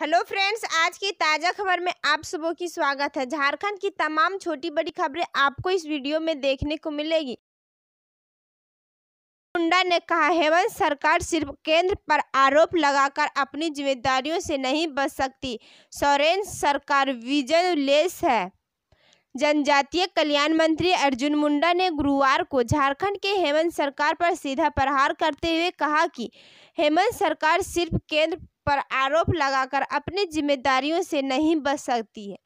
hello friends आज की ताज़ा खबर में आप सबों की स्वागत है झारखंड की तमाम छोटी बड़ी खबरें आपको इस वीडियो में देखने को मिलेगी मुंडा ने कहा हेमंत सरकार सिर्फ केंद्र पर आरोप लगाकर अपनी जिम्मेदारियों से नहीं बच सकती सोरेन सरकार विजन लेस है जनजातीय कल्याण मंत्री अर्जुन मुंडा ने गुरुवार को झारखंड के हेमंत सरकार पर सीधा प्रहार करते हुए कहा कि हेमंत सरकार सिर्फ केंद्र पर आरोप लगाकर अपनी जिम्मेदारियों से नहीं बच सकती है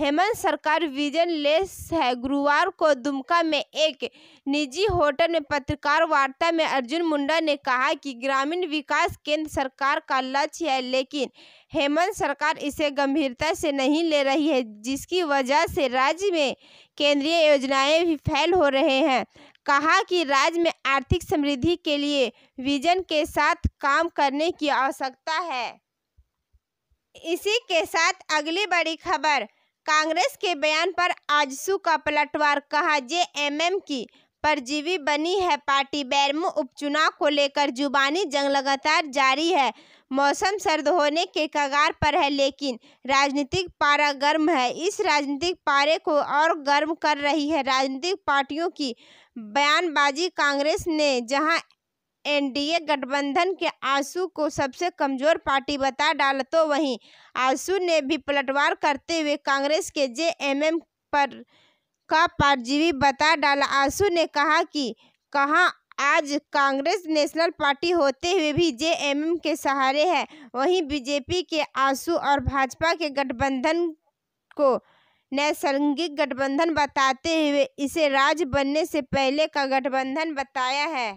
हेमंत सरकार विजन लेस है गुरुवार को दुमका में एक निजी होटल में पत्रकार वार्ता में अर्जुन मुंडा ने कहा कि ग्रामीण विकास केंद्र सरकार का लक्ष्य है लेकिन हेमंत सरकार इसे गंभीरता से नहीं ले रही है जिसकी वजह से राज्य में केंद्रीय योजनाएं भी फैल हो रहे हैं कहा कि राज्य में आर्थिक समृद्धि के लिए विजन के साथ काम करने की आवश्यकता है इसी के साथ अगली बड़ी खबर कांग्रेस के बयान पर आजसू का पलटवार कहा जे एम एम की परजीवी बनी है पार्टी बैरमो उपचुनाव को लेकर जुबानी जंग लगातार जारी है मौसम सर्द होने के कगार पर है लेकिन राजनीतिक पारा गर्म है इस राजनीतिक पारे को और गर्म कर रही है राजनीतिक पार्टियों की बयानबाजी कांग्रेस ने जहां एनडीए गठबंधन के आंसू को सबसे कमजोर पार्टी बता डाला तो वहीं आंसू ने भी पलटवार करते हुए कांग्रेस के जेएमएम पर का परजीवी बता डाला आंसू ने कहा कि कहाँ आज कांग्रेस नेशनल पार्टी होते हुए भी जेएमएम के सहारे है वहीं बीजेपी के आंसू और भाजपा के गठबंधन को नैसर्गिक गठबंधन बताते हुए इसे राज्य बनने से पहले का गठबंधन बताया है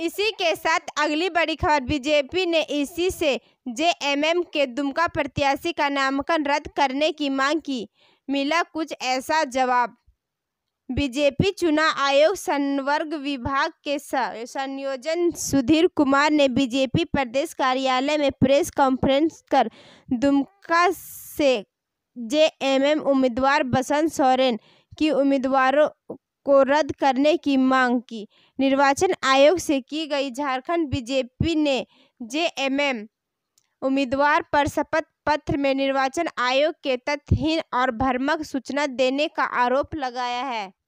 इसी के साथ अगली बड़ी खबर बीजेपी ने इसी से जेएमएम के दुमका प्रत्याशी का नामांकन रद्द करने की मांग की मिला कुछ ऐसा जवाब बीजेपी चुनाव आयोग संवर्ग विभाग के संयोजन सुधीर कुमार ने बीजेपी प्रदेश कार्यालय में प्रेस कॉन्फ्रेंस कर दुमका से जेएमएम उम्मीदवार बसंत सोरेन की उम्मीदवारों को रद्द करने की मांग की निर्वाचन आयोग से की गई झारखंड बीजेपी ने जेएमएम उम्मीदवार पर शपथ पत्र में निर्वाचन आयोग के तथ्यहीन और भ्रामक सूचना देने का आरोप लगाया है